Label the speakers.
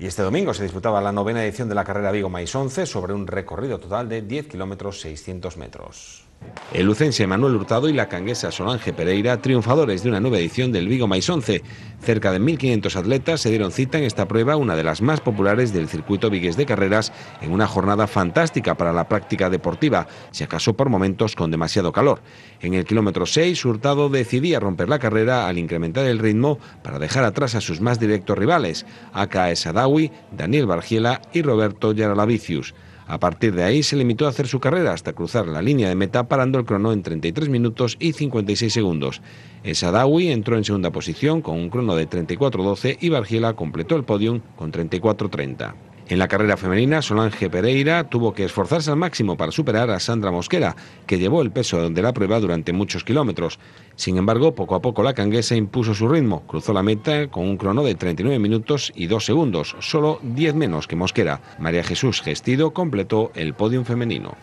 Speaker 1: Y este domingo se disputaba la novena edición de la carrera Vigo Mais 11 sobre un recorrido total de 10 kilómetros 600 metros. El lucense Manuel Hurtado y la canguesa Solange Pereira, triunfadores de una nueva edición del Vigo Mais 11. Cerca de 1.500 atletas se dieron cita en esta prueba, una de las más populares del circuito Vigues de carreras, en una jornada fantástica para la práctica deportiva, si acaso por momentos con demasiado calor. En el kilómetro 6, Hurtado decidía romper la carrera al incrementar el ritmo para dejar atrás a sus más directos rivales, Aka Sadawi, Daniel Bargiela y Roberto Yaralavicius. A partir de ahí se limitó a hacer su carrera hasta cruzar la línea de meta parando el crono en 33 minutos y 56 segundos. El Sadawi entró en segunda posición con un crono de 34.12 y Bargiela completó el podium con 34.30. En la carrera femenina, Solange Pereira tuvo que esforzarse al máximo para superar a Sandra Mosquera, que llevó el peso de la prueba durante muchos kilómetros. Sin embargo, poco a poco la canguesa impuso su ritmo, cruzó la meta con un crono de 39 minutos y 2 segundos, solo 10 menos que Mosquera. María Jesús Gestido completó el podium femenino.